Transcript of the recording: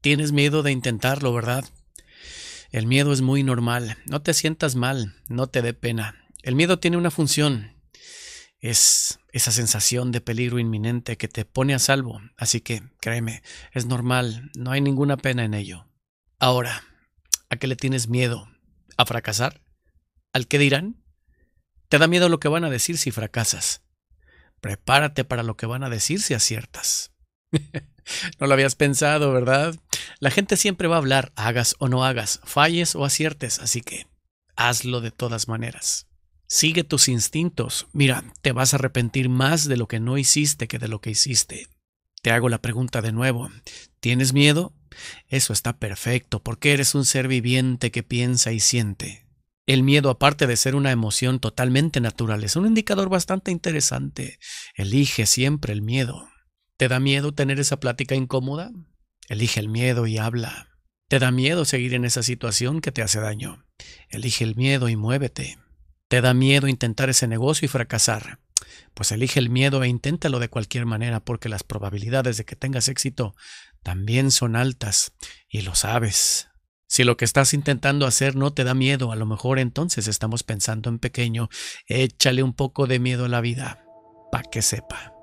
Tienes miedo de intentarlo, ¿verdad? El miedo es muy normal. No te sientas mal, no te dé pena. El miedo tiene una función. Es esa sensación de peligro inminente que te pone a salvo. Así que, créeme, es normal, no hay ninguna pena en ello. Ahora, ¿a qué le tienes miedo? ¿A fracasar? ¿Al qué dirán? Te da miedo lo que van a decir si fracasas. Prepárate para lo que van a decir si aciertas. no lo habías pensado, ¿verdad? La gente siempre va a hablar, hagas o no hagas, falles o aciertes, así que hazlo de todas maneras. Sigue tus instintos. Mira, te vas a arrepentir más de lo que no hiciste que de lo que hiciste. Te hago la pregunta de nuevo. ¿Tienes miedo? Eso está perfecto, porque eres un ser viviente que piensa y siente. El miedo, aparte de ser una emoción totalmente natural, es un indicador bastante interesante. Elige siempre el miedo. ¿Te da miedo tener esa plática incómoda? Elige el miedo y habla. Te da miedo seguir en esa situación que te hace daño. Elige el miedo y muévete. Te da miedo intentar ese negocio y fracasar. Pues elige el miedo e inténtalo de cualquier manera porque las probabilidades de que tengas éxito también son altas y lo sabes. Si lo que estás intentando hacer no te da miedo, a lo mejor entonces estamos pensando en pequeño. Échale un poco de miedo a la vida, para que sepa.